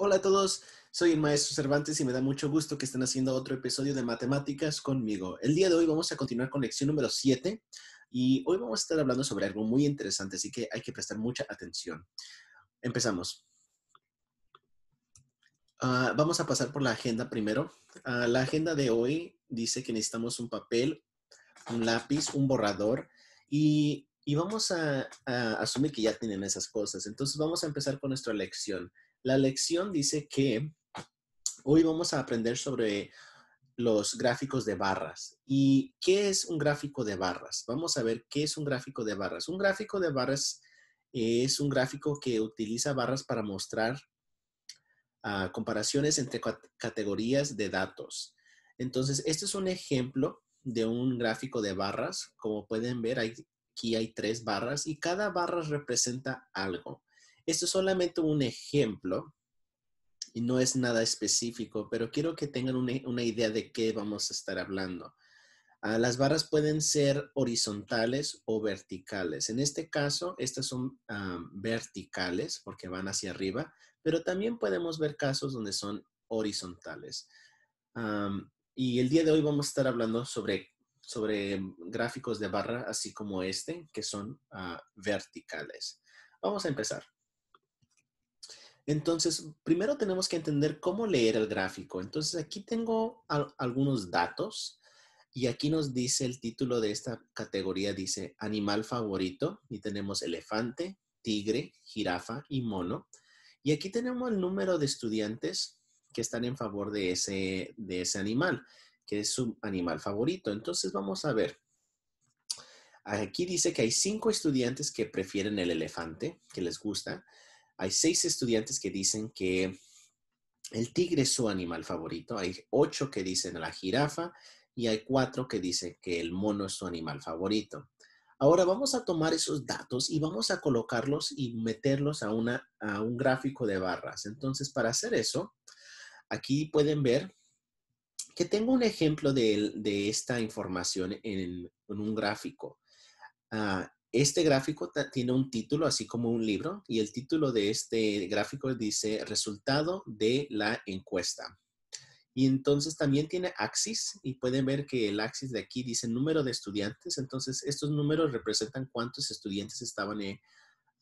Hola a todos, soy el maestro Cervantes y me da mucho gusto que estén haciendo otro episodio de Matemáticas conmigo. El día de hoy vamos a continuar con lección número 7 y hoy vamos a estar hablando sobre algo muy interesante, así que hay que prestar mucha atención. Empezamos. Ah, vamos a pasar por la agenda primero. Ah, la agenda de hoy dice que necesitamos un papel, un lápiz, un borrador y, vamos a asumir que ya tienen esas cosas. Entonces vamos a empezar con nuestra lección. La lección dice que hoy vamos a aprender sobre los gráficos de barras. ¿Y qué es un gráfico de barras? Vamos a ver qué es un gráfico de barras. Un gráfico de barras es un gráfico que utiliza barras para mostrar ah, comparaciones entre categorías de datos. Entonces, este es un ejemplo de un gráfico de barras. Como pueden ver, aquí hay tres barras y cada barra representa algo. Esto es solamente un ejemplo y no es nada específico, pero quiero que tengan una, idea de qué vamos a estar hablando. Ah, las barras pueden ser horizontales o verticales. En este caso, estas son ah, verticales porque van hacia arriba, pero también podemos ver casos donde son horizontales. y el día de hoy vamos a estar hablando sobre, sobre gráficos de barra, así como este, que son ah, verticales. Vamos a empezar. Entonces, primero tenemos que entender cómo leer el gráfico. Entonces, aquí tengo algunos datos y aquí nos dice el título de esta categoría, dice animal favorito y tenemos elefante, tigre, jirafa y mono. Y aquí tenemos el número de estudiantes que están en favor de ese, de ese animal, que es su animal favorito. Entonces, vamos a ver. Aquí dice que hay cinco estudiantes que prefieren el elefante, que les gusta hay seis estudiantes que dicen que el tigre es su animal favorito, hay ocho que dicen la jirafa y hay cuatro que dicen que el mono es su animal favorito. Ahora vamos a tomar esos datos y vamos a colocarlos y meterlos a, una, a un gráfico de barras. Entonces, para hacer eso, aquí pueden ver que tengo un ejemplo de, esta información en, un gráfico. Ah, este gráfico tiene un título, así como un libro, y el título de este gráfico dice Resultado de la encuesta. Y entonces también tiene axis y pueden ver que el axis de aquí dice número de estudiantes. Entonces estos números representan cuántos estudiantes estaban eh,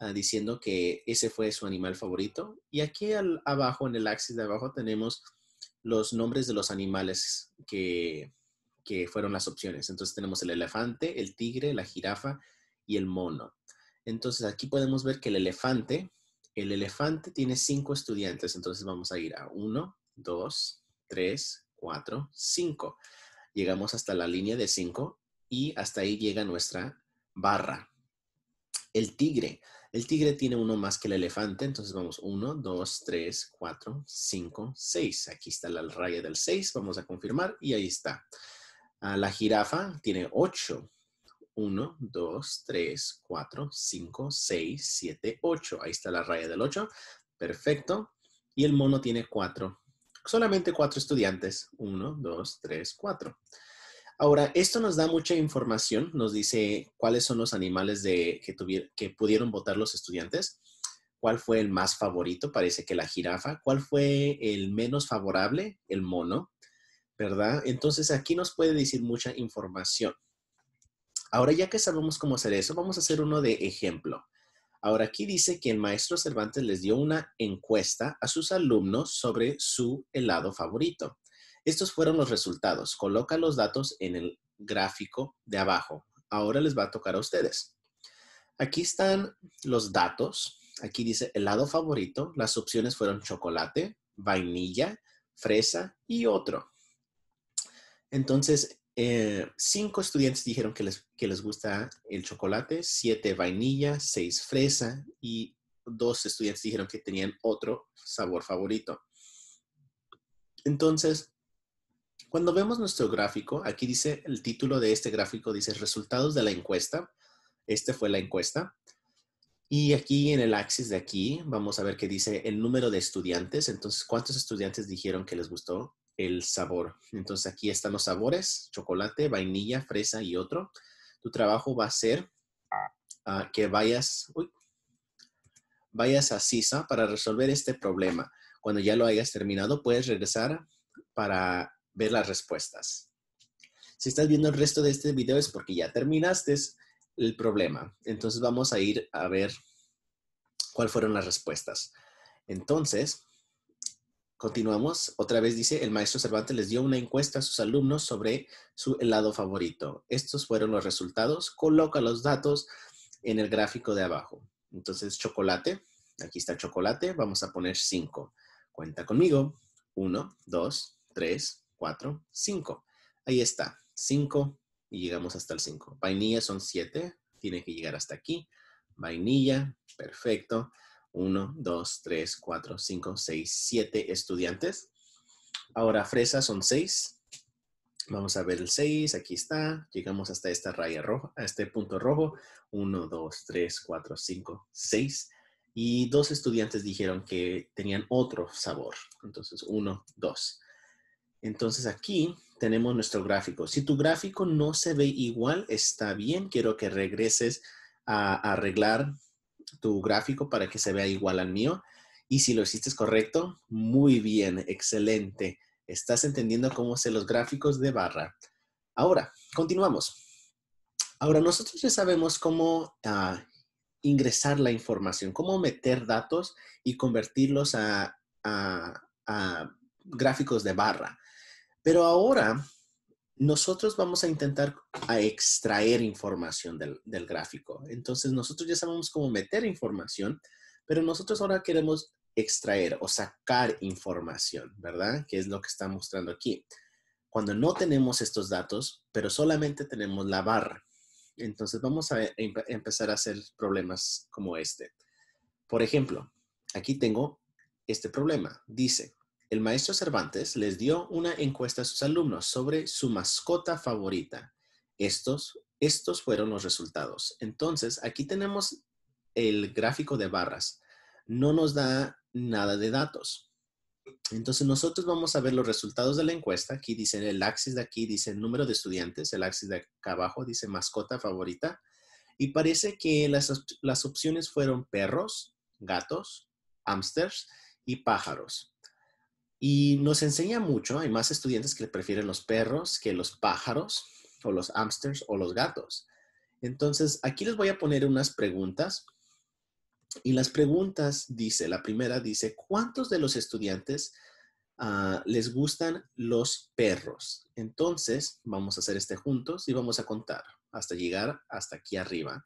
ah, diciendo que ese fue su animal favorito. Y aquí abajo, en el axis de abajo, tenemos los nombres de los animales que, que fueron las opciones. Entonces tenemos el elefante, el tigre, la jirafa, y el mono. Entonces aquí podemos ver que el elefante, el elefante tiene cinco estudiantes, entonces vamos a ir a 1, 2, 3, 4, 5. Llegamos hasta la línea de 5 y hasta ahí llega nuestra barra. El tigre. El tigre tiene uno más que el elefante, entonces vamos 1, 2, 3, 4, 5, 6. Aquí está la raya del 6, vamos a confirmar y ahí está. Ah, la jirafa tiene 8, 1, 2, 3, 4, 5, 6, 7, 8. Ahí está la raya del 8. Perfecto. Y el mono tiene 4. Solamente 4 estudiantes. 1, 2, 3, 4. Ahora, esto nos da mucha información. Nos dice cuáles son los animales que, que pudieron votar los estudiantes. ¿Cuál fue el más favorito? Parece que la jirafa. ¿Cuál fue el menos favorable? El mono. ¿Verdad? Entonces aquí nos puede decir mucha información. Ahora ya que sabemos cómo hacer eso, vamos a hacer uno de ejemplo. Ahora aquí dice que el maestro Cervantes les dio una encuesta a sus alumnos sobre su helado favorito. Estos fueron los resultados. Coloca los datos en el gráfico de abajo. Ahora les va a tocar a ustedes. Aquí están los datos. Aquí dice helado favorito. Las opciones fueron chocolate, vainilla, fresa y otro. Entonces, eh, cinco estudiantes dijeron que les, que les gusta el chocolate, siete vainilla, seis fresa y dos estudiantes dijeron que tenían otro sabor favorito. Entonces, cuando vemos nuestro gráfico, aquí dice el título de este gráfico, dice resultados de la encuesta. Este fue la encuesta. Y aquí en el axis de aquí vamos a ver que dice el número de estudiantes. Entonces, ¿cuántos estudiantes dijeron que les gustó? el sabor. Entonces aquí están los sabores, chocolate, vainilla, fresa y otro. Tu trabajo va a ser ah, que vayas, vayas a CISA para resolver este problema. Cuando ya lo hayas terminado, puedes regresar para ver las respuestas. Si estás viendo el resto de este video es porque ya terminaste el problema. Entonces vamos a ir a ver cuáles fueron las respuestas. Entonces, Continuamos. Otra vez dice, el maestro Cervantes les dio una encuesta a sus alumnos sobre su helado favorito. Estos fueron los resultados. Coloca los datos en el gráfico de abajo. Entonces, chocolate. Aquí está chocolate. Vamos a poner 5. Cuenta conmigo. 1, 2, 3, 4, 5. Ahí está. 5 y llegamos hasta el 5. Vainilla son 7. Tiene que llegar hasta aquí. Vainilla. Perfecto. 1, 2, 3, 4, 5, 6, 7 estudiantes. Ahora fresa son 6. Vamos a ver el 6. Aquí está. Llegamos hasta esta raya roja, a este punto rojo. 1, 2, 3, 4, 5, 6. Y dos estudiantes dijeron que tenían otro sabor. Entonces, 1, 2. Entonces aquí tenemos nuestro gráfico. Si tu gráfico no se ve igual, está bien. Quiero que regreses a arreglar tu gráfico para que se vea igual al mío. Y si lo hiciste correcto, muy bien, excelente. Estás entendiendo cómo hacer los gráficos de barra. Ahora, continuamos. Ahora, nosotros ya sabemos cómo ah, ingresar la información, cómo meter datos y convertirlos a gráficos de barra. Pero ahora nosotros vamos a intentar a extraer información del, gráfico. Entonces, nosotros ya sabemos cómo meter información, pero nosotros ahora queremos extraer o sacar información, ¿verdad? Que es lo que está mostrando aquí. Cuando no tenemos estos datos, pero solamente tenemos la barra. Entonces, vamos a empezar a hacer problemas como este. Por ejemplo, aquí tengo este problema. Dice, el maestro Cervantes les dio una encuesta a sus alumnos sobre su mascota favorita. Estos, fueron los resultados. Entonces, aquí tenemos el gráfico de barras. No nos da nada de datos. Entonces, nosotros vamos a ver los resultados de la encuesta. Aquí dice el axis de aquí, dice número de estudiantes. El axis de acá abajo dice mascota favorita. Y parece que las, opciones fueron perros, gatos, hamsters y pájaros. Y nos enseña mucho, hay más estudiantes que prefieren los perros que los pájaros o los hamsters o los gatos. Entonces, aquí les voy a poner unas preguntas. Y las preguntas dice, la primera dice, ¿cuántos de los estudiantes ah, les gustan los perros? Entonces, vamos a hacer este juntos y vamos a contar hasta llegar hasta aquí arriba.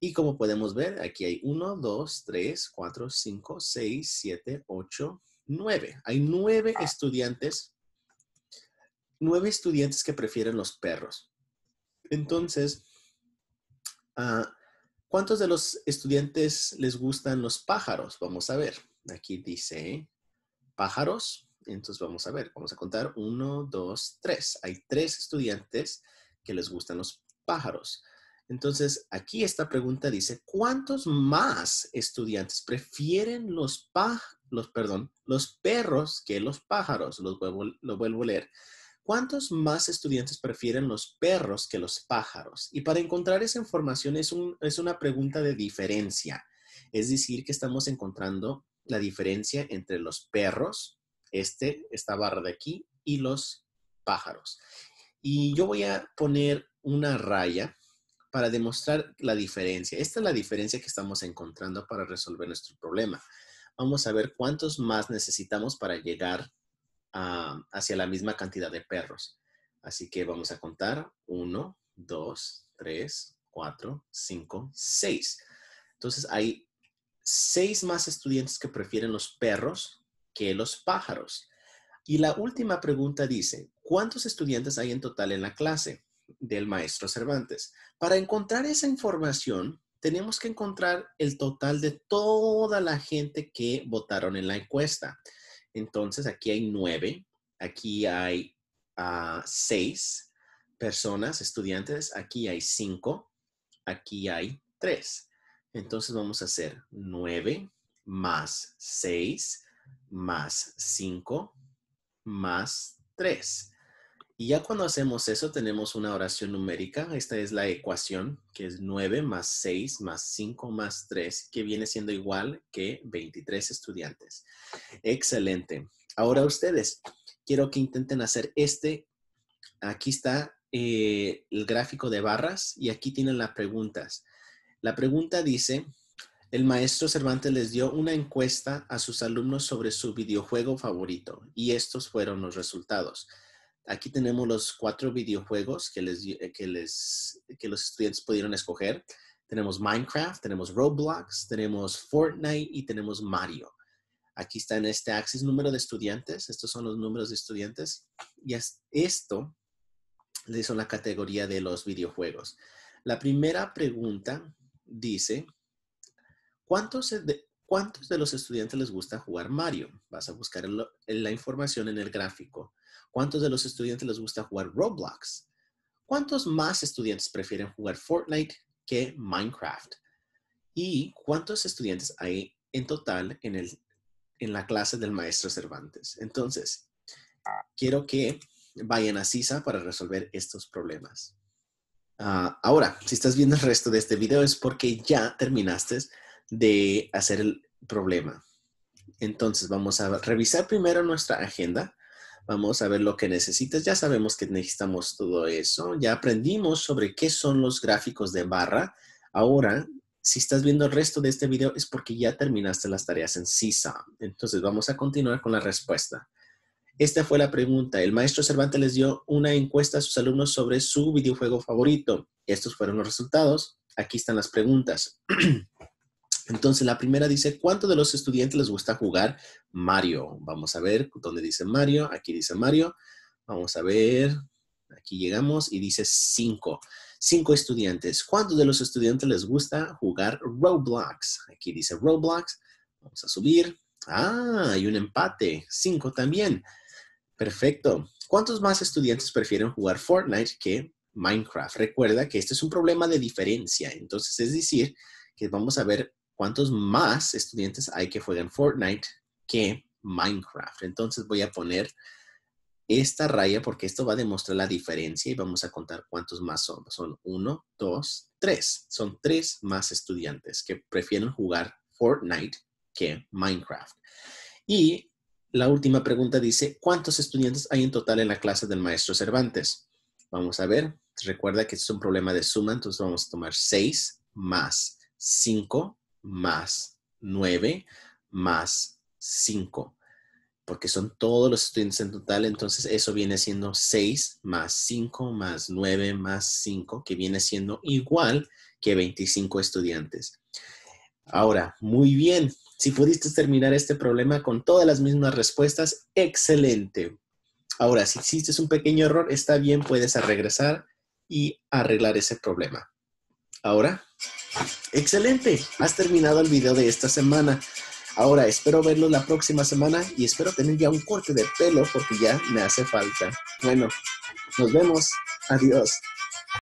Y como podemos ver, aquí hay 1, 2, 3, 4, 5, 6, 7, 8, nueve. Hay nueve ah. estudiantes, nueve estudiantes que prefieren los perros. Entonces, ah, ¿cuántos de los estudiantes les gustan los pájaros? Vamos a ver. Aquí dice pájaros. Entonces vamos a ver, vamos a contar uno, dos, tres. Hay tres estudiantes que les gustan los pájaros. Entonces, aquí esta pregunta dice, ¿cuántos más estudiantes prefieren los, perros que los pájaros? Los lo vuelvo a leer. ¿Cuántos más estudiantes prefieren los perros que los pájaros? Y para encontrar esa información es, es una pregunta de diferencia. Es decir, que estamos encontrando la diferencia entre los perros, este, esta barra de aquí, y los pájaros. Y yo voy a poner una raya para demostrar la diferencia. Esta es la diferencia que estamos encontrando para resolver nuestro problema. Vamos a ver cuántos más necesitamos para llegar hacia la misma cantidad de perros. Así que vamos a contar 1, 2, 3, 4, 5, 6. Entonces hay 6 más estudiantes que prefieren los perros que los pájaros. Y la última pregunta dice, ¿cuántos estudiantes hay en total en la clase? del maestro Cervantes. Para encontrar esa información, tenemos que encontrar el total de toda la gente que votaron en la encuesta. Entonces, aquí hay nueve, aquí hay ah, seis personas, estudiantes, aquí hay cinco, aquí hay tres. Entonces, vamos a hacer nueve más seis más cinco más tres. Y ya cuando hacemos eso, tenemos una oración numérica. Esta es la ecuación, que es 9 más 6 más 5 más 3, que viene siendo igual que 23 estudiantes. Excelente. Ahora ustedes, quiero que intenten hacer este. Aquí está eh, el gráfico de barras y aquí tienen las preguntas. La pregunta dice, el maestro Cervantes les dio una encuesta a sus alumnos sobre su videojuego favorito y estos fueron los resultados. Aquí tenemos los cuatro videojuegos que, que, los estudiantes pudieron escoger. Tenemos Minecraft, tenemos Roblox, tenemos Fortnite y tenemos Mario. Aquí está en este axis número de estudiantes. Estos son los números de estudiantes. Y esto es la categoría de los videojuegos. La primera pregunta dice, ¿cuántos de los estudiantes les gusta jugar Mario? Vas a buscar la información en el gráfico. ¿Cuántos de los estudiantes les gusta jugar Roblox? ¿Cuántos más estudiantes prefieren jugar Fortnite que Minecraft? ¿Y cuántos estudiantes hay en total en, el, en la clase del maestro Cervantes? Entonces, quiero que vayan a CISA para resolver estos problemas. Ah, ahora, si estás viendo el resto de este video es porque ya terminaste de hacer el problema. Entonces, vamos a revisar primero nuestra agenda Vamos a ver lo que necesitas. Ya sabemos que necesitamos todo eso. Ya aprendimos sobre qué son los gráficos de barra. Ahora, si estás viendo el resto de este video es porque ya terminaste las tareas en CISA. Entonces vamos a continuar con la respuesta. Esta fue la pregunta. El maestro Cervantes les dio una encuesta a sus alumnos sobre su videojuego favorito. Estos fueron los resultados. Aquí están las preguntas. Entonces, la primera dice, ¿cuánto de los estudiantes les gusta jugar Mario? Vamos a ver dónde dice Mario. Aquí dice Mario. Vamos a ver. Aquí llegamos y dice cinco. Cinco estudiantes. ¿Cuántos de los estudiantes les gusta jugar Roblox? Aquí dice Roblox. Vamos a subir. Ah, hay un empate. Cinco también. Perfecto. ¿Cuántos más estudiantes prefieren jugar Fortnite que Minecraft? Recuerda que este es un problema de diferencia. Entonces, es decir, que vamos a ver cuántos más estudiantes hay que juegan Fortnite que Minecraft. Entonces voy a poner esta raya porque esto va a demostrar la diferencia y vamos a contar cuántos más son. Son uno, dos, tres. Son tres más estudiantes que prefieren jugar Fortnite que Minecraft. Y la última pregunta dice, ¿cuántos estudiantes hay en total en la clase del maestro Cervantes? Vamos a ver. Recuerda que es un problema de suma, entonces vamos a tomar seis más cinco más 9 más 5, porque son todos los estudiantes en total, entonces eso viene siendo 6 más 5 más 9 más 5, que viene siendo igual que 25 estudiantes. Ahora, muy bien, si pudiste terminar este problema con todas las mismas respuestas, excelente. Ahora, si hiciste un pequeño error, está bien, puedes regresar y arreglar ese problema. Ahora, Excelente, has terminado el video de esta semana. Ahora espero verlo la próxima semana y espero tener ya un corte de pelo porque ya me hace falta. Bueno, nos vemos. Adiós.